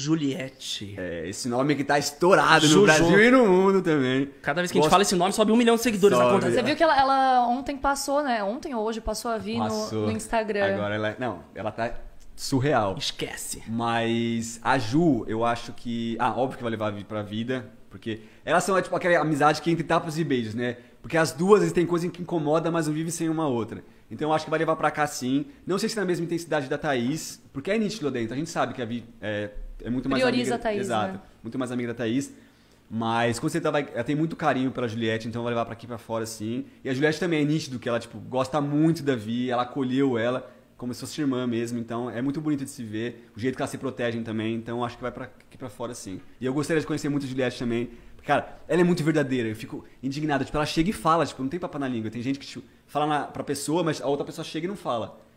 Juliette. É, esse nome que tá estourado Juju. no Brasil e no mundo também. Cada vez que Gosto... a gente fala esse nome, sobe um milhão de seguidores sobe. na conta. Você viu que ela, ela, ontem passou, né? Ontem ou hoje passou a vir no, no, Instagram. Agora ela. É, não, ela tá surreal. Esquece. Mas a Ju, eu acho que. Ah, óbvio que vai levar pra vida. Porque elas são tipo aquela amizade que entre tapas e beijos, né? Porque as duas têm coisa que incomoda, mas não vive sem uma outra. Então eu acho que vai levar pra cá sim. Não sei se na mesma intensidade da Thaís, porque é nítido dentro. A gente sabe que a Vi é, é muito mais Prioriza amiga, a Thaís, Exato. Né? Muito mais amiga da Thaís. Mas com certeza ela tem muito carinho pela Juliette, então vai levar para aqui para fora sim. E a Juliette também é nítido que ela tipo gosta muito da Vi, ela acolheu ela como se fosse irmã mesmo, então é muito bonito de se ver, o jeito que elas se protegem também, então acho que vai para aqui para fora sim. E eu gostaria de conhecer muito a Juliette também. Cara, ela é muito verdadeira, eu fico indignado, tipo, ela chega e fala, tipo, não tem papo na língua. Tem gente que tipo, fala na, pra pessoa, mas a outra pessoa chega e não fala.